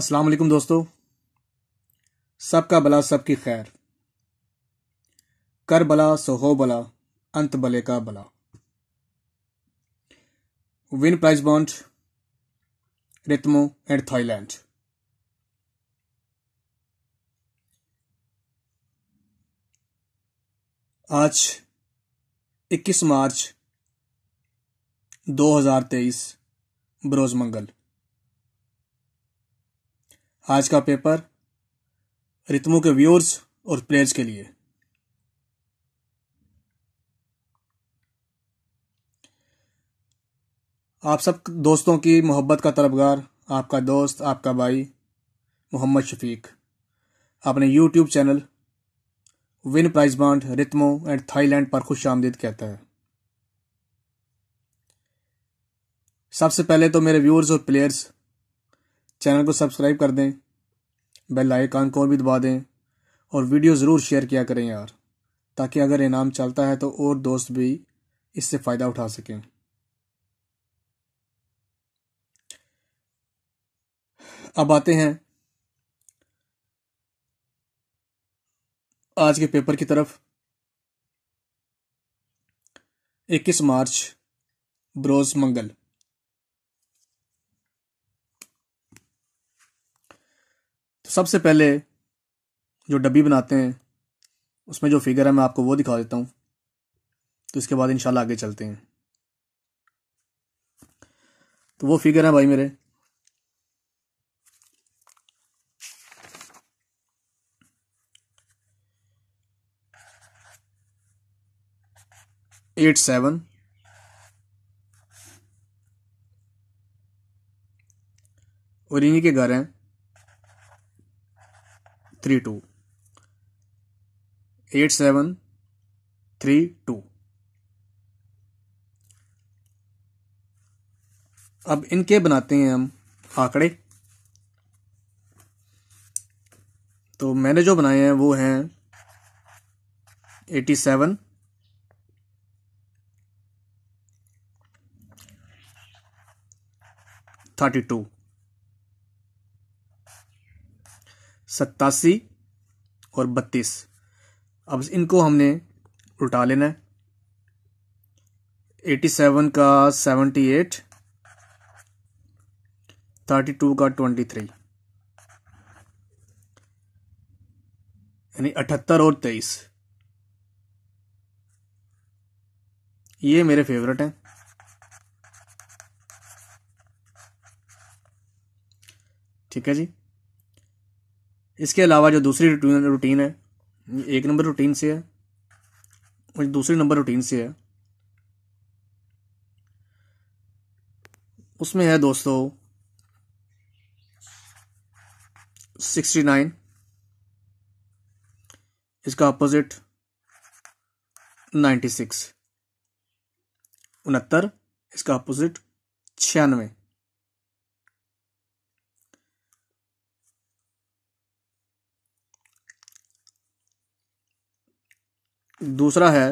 अस्सलाम वालेकुम दोस्तों सबका भला सबकी खैर कर भला सो हो भला अंत भले का भला विन प्राइज बॉन्ड रितमो एंड थाईलैंड आज 21 मार्च 2023 बरोज मंगल आज का पेपर रितमो के व्यूअर्स और प्लेयर्स के लिए आप सब दोस्तों की मोहब्बत का तलबगार आपका दोस्त आपका भाई मोहम्मद शफीक अपने YouTube channel win prize bond रितमो एंड थाईलैंड पर खुश आमदीद कहता है सबसे पहले तो मेरे व्यूअर्स और प्लेयर्स चैनल को सब्सक्राइब कर दें बेल आइकान को भी दबा दें और वीडियो ज़रूर शेयर किया करें यार ताकि अगर इनाम चलता है तो और दोस्त भी इससे फ़ायदा उठा सकें अब आते हैं आज के पेपर की तरफ 21 मार्च ब्रोज मंगल सबसे पहले जो डब्बी बनाते हैं उसमें जो फिगर है मैं आपको वो दिखा देता हूँ तो इसके बाद इंशाल्लाह आगे चलते हैं तो वो फिगर है भाई मेरे एट सेवन और इन्हीं के घर हैं three two eight seven three two अब इनके बनाते हैं हम आंकड़े तो मैंने जो बनाए हैं वो हैं एटी सेवन थर्टी टू सत्तासी और बत्तीस अब इनको हमने उल्टा लेना है एटी सेवन का सेवेंटी एट थर्टी टू का ट्वेंटी थ्री यानी अठहत्तर और तेईस ये मेरे फेवरेट हैं ठीक है जी इसके अलावा जो दूसरी रूटीन है एक नंबर रूटीन से है और दूसरी नंबर रूटीन से है उसमें है दोस्तों सिक्सटी नाइन इसका अपोजिट नाइन्टी सिक्स उनहत्तर इसका अपोजिट छियानवे दूसरा है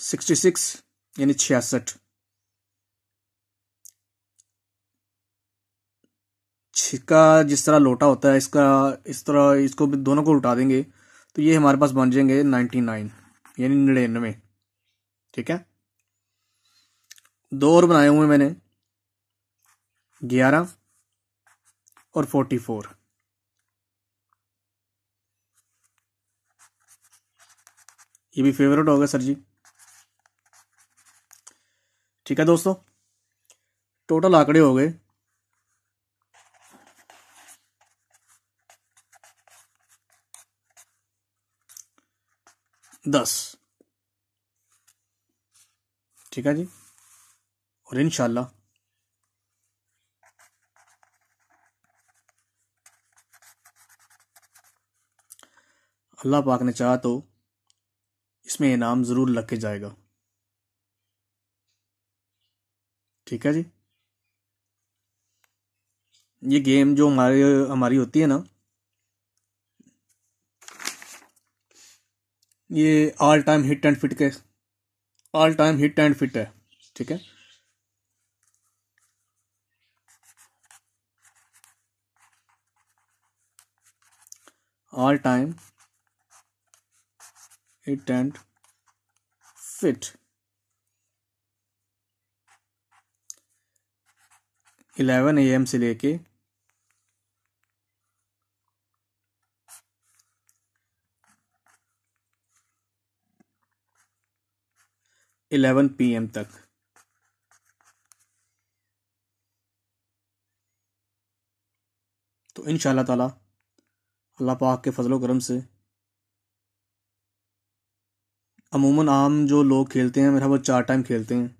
सिक्सटी सिक्स यानी छियासठ छिका जिस तरह लोटा होता है इसका इस तरह इसको दोनों को उठा देंगे तो ये हमारे पास बन जाएंगे नाइन्टी नाइन यानी निन्यानवे ठीक है दो और बनाए हुए मैंने ग्यारह और फोर्टी फोर ये भी फेवरेट होगा सर जी ठीक है दोस्तों टोटल आंकड़े हो गए दस ठीक है जी और इनशाला अल्लाह पाक ने चाहा तो इसमें इनाम ज़रूर लग के जाएगा ठीक है जी ये गेम जो हमारे हमारी होती है ना ये all time hit and fit के all time hit and fit है ठीक है all time it and fit A M से लेके इलेवन एम तक तो इन ताला अल्लाह पाक के फजलो करम से अमूमन आम जो लोग खेलते हैं मेरा वो चार टाइम खेलते हैं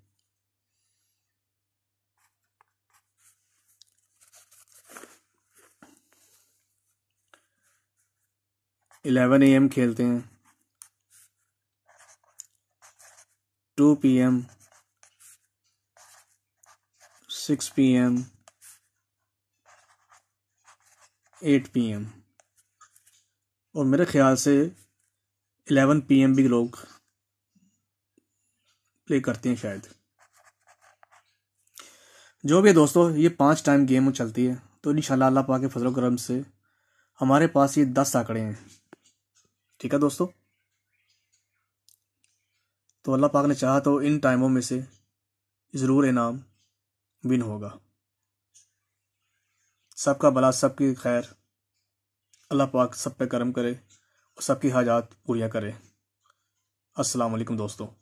इलेवन ए एम खेलते हैं two P M six P M eight P M और मेरे ख्याल से एलेवन पी एम भी लोग प्ले करते हैं शायद जो भी दोस्तों ये पाँच टाइम गेम चलती है तो इन अल्लाह पाक के फजल करम से हमारे पास ये दस आंकड़े हैं ठीक है दोस्तों तो अल्लाह पाक ने चाहा तो इन टाइमों में से ज़रूर इनाम विन होगा सबका भला सबकी खैर अल्लाह पाक सब पे करम करे और सबकी हाजात पूरियाँ करे अस्सलाम वालेकुम दोस्तों